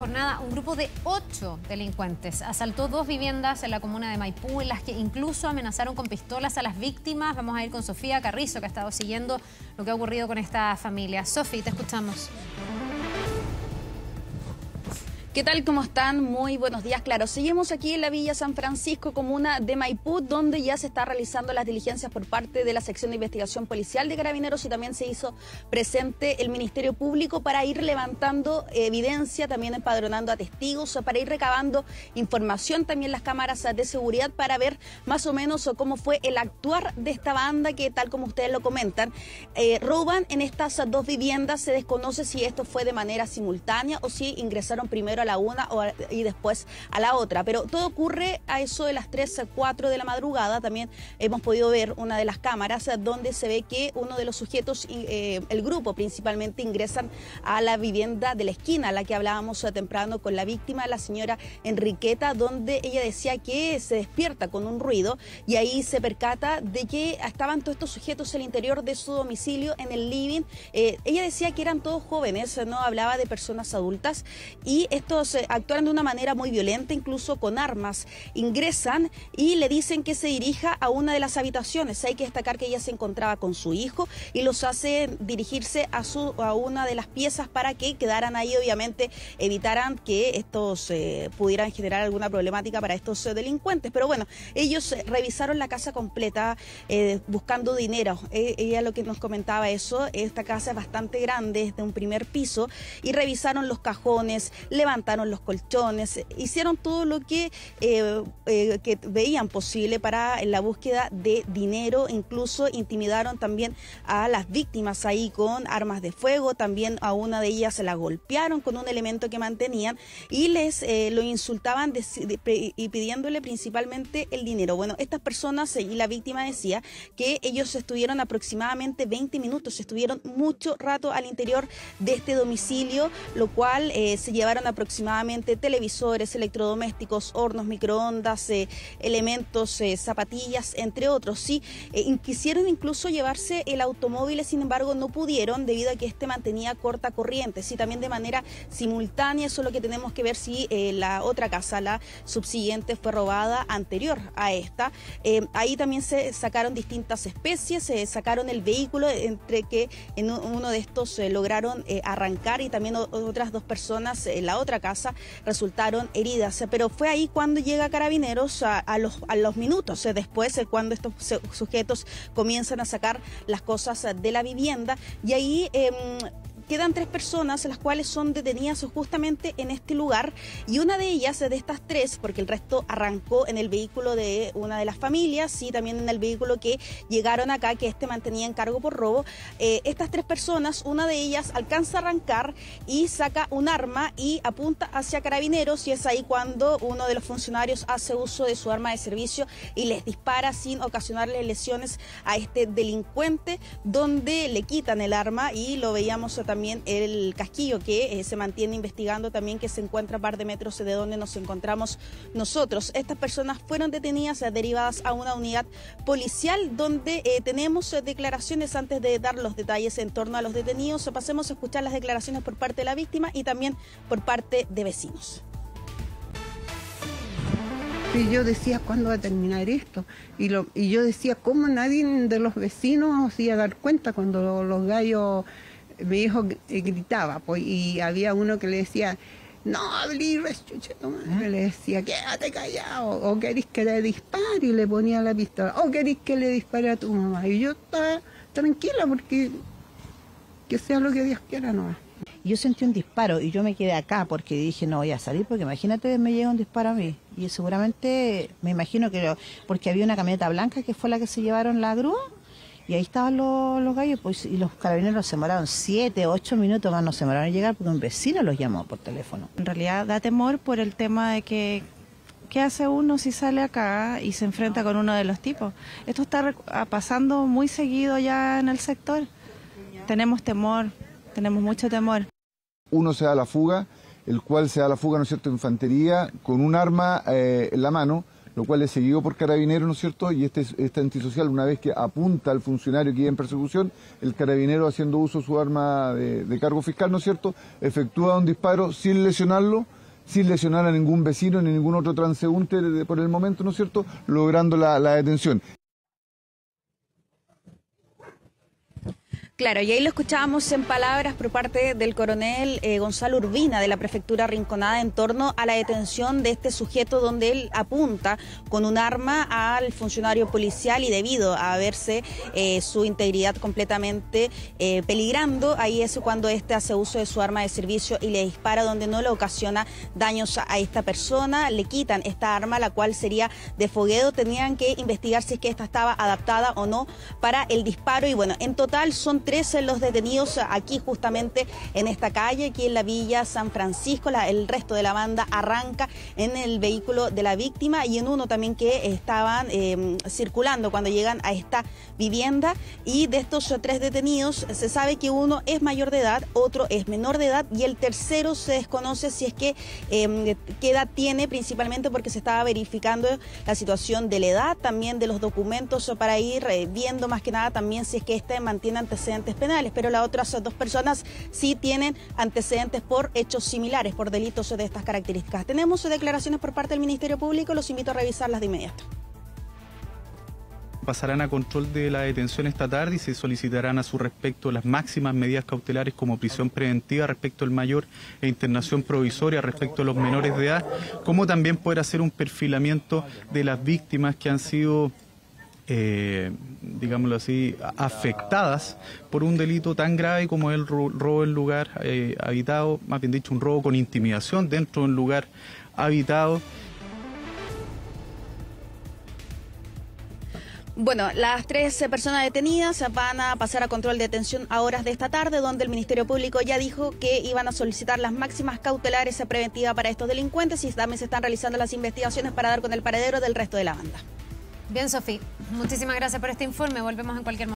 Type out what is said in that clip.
jornada, un grupo de ocho delincuentes asaltó dos viviendas en la comuna de Maipú, en las que incluso amenazaron con pistolas a las víctimas. Vamos a ir con Sofía Carrizo, que ha estado siguiendo lo que ha ocurrido con esta familia. Sofía, te escuchamos. ¿Qué tal? ¿Cómo están? Muy buenos días. Claro, seguimos aquí en la Villa San Francisco, comuna de Maipú, donde ya se está realizando las diligencias por parte de la sección de investigación policial de carabineros y también se hizo presente el Ministerio Público para ir levantando evidencia, también empadronando a testigos, para ir recabando información también las cámaras de seguridad para ver más o menos cómo fue el actuar de esta banda que, tal como ustedes lo comentan, eh, roban en estas dos viviendas. Se desconoce si esto fue de manera simultánea o si ingresaron primero a la una y después a la otra. Pero todo ocurre a eso de las 3, 4 de la madrugada. También hemos podido ver una de las cámaras donde se ve que uno de los sujetos, eh, el grupo principalmente, ingresan a la vivienda de la esquina, la que hablábamos temprano con la víctima, la señora Enriqueta, donde ella decía que se despierta con un ruido y ahí se percata de que estaban todos estos sujetos el interior de su domicilio, en el living. Eh, ella decía que eran todos jóvenes, no hablaba de personas adultas y esto ellos eh, actuaron de una manera muy violenta, incluso con armas. Ingresan y le dicen que se dirija a una de las habitaciones. Hay que destacar que ella se encontraba con su hijo y los hace dirigirse a, su, a una de las piezas para que quedaran ahí, obviamente, evitaran que estos eh, pudieran generar alguna problemática para estos eh, delincuentes. Pero bueno, ellos revisaron la casa completa buscando dinero. E, ella lo que nos comentaba eso, esta casa es bastante grande, es de un primer piso, y revisaron los cajones, levantaron levantaron los colchones, hicieron todo lo que, eh, eh, que veían posible para la búsqueda de dinero, incluso intimidaron también a las víctimas ahí con armas de fuego, también a una de ellas se la golpearon con un elemento que mantenían y les eh, lo insultaban y pidiéndole principalmente el dinero. Bueno, estas personas y la víctima decía que ellos estuvieron aproximadamente 20 minutos, estuvieron mucho rato al interior de este domicilio, lo cual se llevaron aproximadamente aproximadamente televisores, electrodomésticos, hornos, microondas, eh, elementos, eh, zapatillas, entre otros. Sí, eh, quisieron incluso llevarse el automóvil, sin embargo no pudieron debido a que este mantenía corta corriente. Sí, también de manera simultánea, eso lo que tenemos que ver si la otra casa, la subsiguiente, fue robada anterior a esta. ahí también se sacaron distintas especies, se sacaron el vehículo entre que en uno de estos lograron arrancar y también otras dos personas, la otra casa resultaron heridas. Pero fue ahí cuando llega Carabineros a, los, a los minutos eh, después, eh, cuando estos sujetos comienzan a sacar las cosas eh, de la vivienda. Y ahí em, quedan tres personas, las cuales son detenidas justamente en este lugar y una de ellas, de estas tres, porque el resto arrancó en el vehículo de una de las familias y también en el vehículo que llegaron acá, que este mantenía en cargo por robo, eh, estas tres personas, una de ellas alcanza a arrancar y saca un arma y apunta hacia carabineros y es ahí cuando uno de los funcionarios hace uso de su arma de servicio y les dispara sin ocasionarle lesiones a este delincuente, donde le quitan el arma y lo veíamos también también el casquillo que eh, se mantiene investigando también que se encuentra a par de metros de donde nos encontramos nosotros. Estas personas fueron detenidas, eh, derivadas a una unidad policial donde eh, tenemos declaraciones antes de dar los detalles en torno a los detenidos. Pasemos a escuchar las declaraciones por parte de la víctima y también por parte de vecinos. Y yo decía, ¿cuándo va a terminar esto? Y, lo, y yo decía, ¿cómo nadie de los vecinos iba a dar cuenta cuando los gallos mi hijo eh, gritaba, pues, y había uno que le decía, no rechuche ¿Eh? le decía, quédate callado, o querés que le dispare, y le ponía la pistola, o querés que le dispare a tu mamá. Y yo estaba tranquila porque que sea lo que Dios quiera nomás. Yo sentí un disparo y yo me quedé acá porque dije, no voy a salir porque imagínate me llega un disparo a mí. Y seguramente, me imagino que, porque había una camioneta blanca que fue la que se llevaron la grúa, y ahí estaban los, gallos, pues, y los carabineros se demoraron siete, ocho minutos más, no se demoraron llegar porque un vecino los llamó por teléfono. En realidad da temor por el tema de que ¿qué hace uno si sale acá y se enfrenta con uno de los tipos? Esto está ah, pasando muy seguido ya en el sector. Tenemos temor, tenemos mucho temor. Uno se da la fuga, el cual se da la fuga, ¿no es cierto?, infantería, con un arma eh, en la mano lo cual es seguido por carabinero, ¿no es cierto? Y este, este antisocial, una vez que apunta al funcionario que iba en persecución, el carabinero haciendo uso de su arma de, cargo fiscal, ¿no es cierto?, efectúa un disparo sin lesionarlo, sin lesionar a ningún vecino ni ningún otro transeúnte por el momento, ¿no es cierto?, logrando la, la detención. Claro, y ahí lo escuchábamos en palabras por parte del coronel eh, Gonzalo Urbina de la prefectura Rinconada en torno a la detención de este sujeto donde él apunta con un arma al funcionario policial y debido a verse eh, su integridad completamente eh, peligrando, ahí es cuando éste hace uso de su arma de servicio y le dispara donde no le ocasiona daños a esta persona, le quitan esta arma la cual sería de fogueo, tenían que investigar si es que esta estaba adaptada o no para el disparo y bueno, en total son tres los detenidos aquí justamente en esta calle, aquí en la Villa San Francisco. el resto de la banda arranca en el vehículo de la víctima y en uno también que estaban eh, circulando cuando llegan a esta vivienda. Y de estos tres detenidos se sabe que uno es mayor de edad, otro es menor de edad y el tercero se desconoce si es que em, qué edad tiene principalmente porque se estaba verificando la situación de la edad, también de los documentos para ir eh, viendo más que nada también si es que este mantiene antecedentes penales, pero las otras dos personas sí tienen antecedentes por hechos similares, por delitos de estas características. Tenemos sus declaraciones por parte del Ministerio Público, los invito a revisarlas de inmediato pasarán a control de la detención esta tarde y se solicitarán a su respecto las máximas medidas cautelares como prisión preventiva respecto al mayor e internación provisoria respecto a los menores de edad, como también poder hacer un perfilamiento de las víctimas que han sido eh, digámoslo así, afectadas por un delito tan grave como el robo en lugar eh, habitado, más bien dicho, un robo con intimidación dentro de un lugar habitado. Bueno, las tres personas detenidas van a pasar a control de detención a horas de esta tarde, donde el Ministerio Público ya dijo que iban a solicitar las máximas cautelares preventivas para estos delincuentes y también se están realizando las investigaciones para dar con el paradero del resto de la banda. Bien, Sofía, muchísimas gracias por este informe. Volvemos en cualquier momento.